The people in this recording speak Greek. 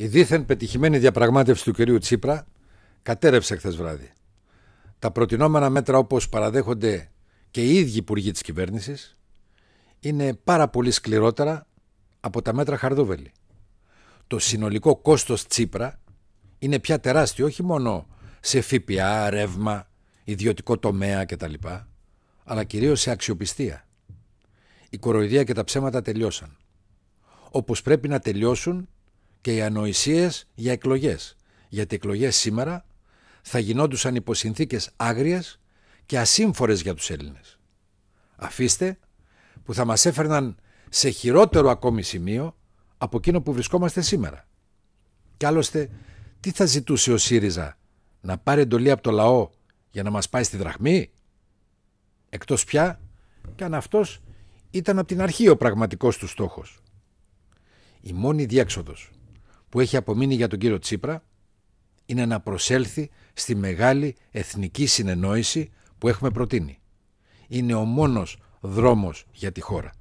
Η δίθεν πετυχημένη διαπραγμάτευση του κυρίου Τσίπρα κατέρευσε χθες βράδυ. Τα προτινόμενα μέτρα όπως παραδέχονται και οι ίδιοι υπουργοί της κυβέρνησης, είναι πάρα πολύ σκληρότερα από τα μέτρα Χαρδούβελη. Το συνολικό κόστος Τσίπρα είναι πια τεράστιο όχι μόνο σε ΦΠΑ, ρεύμα, ιδιωτικό τομέα κτλ. αλλά κυρίως σε αξιοπιστία. Η κοροϊδία και τα ψέματα τελειώσαν. Όπως πρέπει να τελειώσουν και οι ανοησίες για εκλογές. Γιατί εκλογές σήμερα θα γινόντουσαν υπό συνθήκες άγριες και ασύμφορες για τους Έλληνες. Αφήστε που θα μας έφερναν σε χειρότερο ακόμη σημείο από εκείνο που βρισκόμαστε σήμερα. Κι άλλωστε, τι θα ζητούσε ο ΣΥΡΙΖΑ να πάρει εντολή από το λαό για να μας πάει στη δραχμή. Εκτός πια και αν αυτός ήταν από την αρχή ο πραγματικός του στόχος. Η μόνη διέξοδος που έχει απομείνει για τον κύριο Τσίπρα είναι να προσέλθει στη μεγάλη εθνική συνεννόηση που έχουμε προτείνει. Είναι ο μόνος δρόμος για τη χώρα.